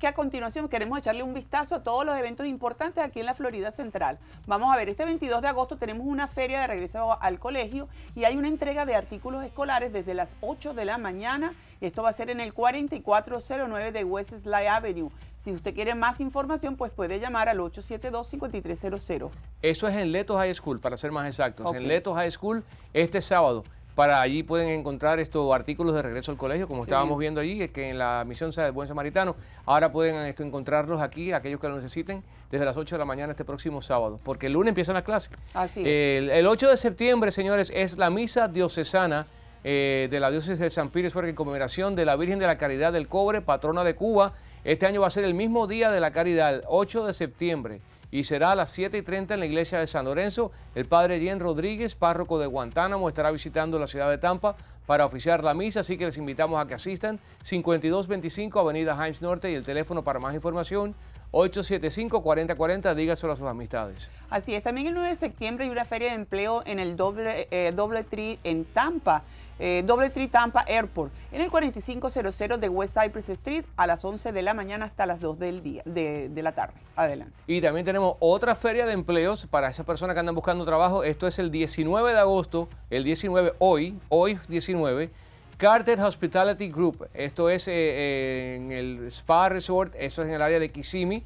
que a continuación queremos echarle un vistazo a todos los eventos importantes aquí en la Florida Central. Vamos a ver, este 22 de agosto tenemos una feria de regreso al colegio y hay una entrega de artículos escolares desde las 8 de la mañana. Esto va a ser en el 4409 de West Sly Avenue. Si usted quiere más información, pues puede llamar al 872-5300. Eso es en Leto High School, para ser más exactos. En Leto High School, este sábado para allí pueden encontrar estos artículos de regreso al colegio, como estábamos viendo allí, que en la misión del Buen Samaritano. Ahora pueden esto, encontrarlos aquí, aquellos que lo necesiten, desde las 8 de la mañana este próximo sábado, porque el lunes empiezan las clases. Así es. El, 8 de septiembre, señores, es la misa diocesana. Eh, de la diócesis de San Pío en conmemoración de la Virgen de la Caridad del Cobre, patrona de Cuba. Este año va a ser el mismo día de la Caridad, el 8 de septiembre y será a las 7 y 30 en la iglesia de San Lorenzo. El padre Jen Rodríguez, párroco de Guantánamo, estará visitando la ciudad de Tampa para oficiar la misa, así que les invitamos a que asistan. 5225 Avenida Himes Norte y el teléfono para más información 875-4040, dígaselo a sus amistades. Así es, también el 9 de septiembre hay una feria de empleo en el doble, eh, doble tri en Tampa eh, Doble Tree Tampa Airport, en el 4500 de West Cypress Street a las 11 de la mañana hasta las 2 del día, de, la tarde. Adelante. Y también tenemos otra feria de empleos para esas personas que andan buscando trabajo. Esto es el 19 de agosto, el 19 hoy, hoy 19. Carter Hospitality Group. Esto es eh, eh, en el Spa Resort, eso es en el área de Kissimmee.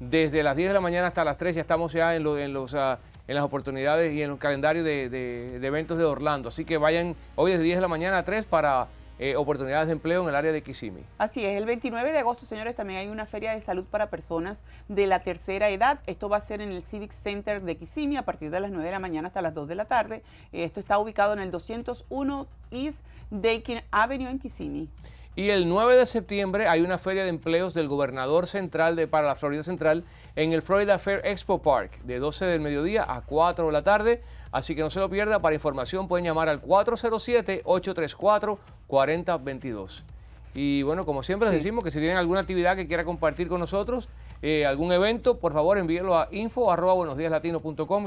Desde las 10 de la mañana hasta las 3 ya estamos ya en, los ah, en las oportunidades y en el calendario de, eventos de Orlando. Así que vayan hoy desde 10 de la mañana a 3 para eh, oportunidades de empleo en el área de Kissimmee. Así es, el 29 de agosto, señores, también hay una feria de salud para personas de la tercera edad. Esto va a ser en el Civic Center de Kissimmee a partir de las 9 de la mañana hasta las 2 de la tarde. Esto está ubicado en el 201 East Dakin Avenue en Kissimmee. Y el 9 de septiembre hay una feria de empleos del gobernador central de, para la Florida Central en el Florida Fair Expo Park, de 12 del mediodía a 4 de la tarde. Así que no se lo pierda. Para información pueden llamar al 407-834-4022. Y bueno, como siempre les decimos que si tienen alguna actividad que quiera compartir con nosotros, eh, algún evento, por favor envíelo a info y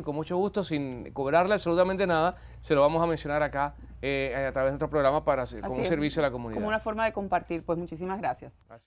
con mucho gusto, sin cobrarle absolutamente nada, se lo vamos a mencionar acá eh, a través de nuestro programa para hacer, como un servicio a la comunidad. Como una forma de compartir. Pues muchísimas gracias.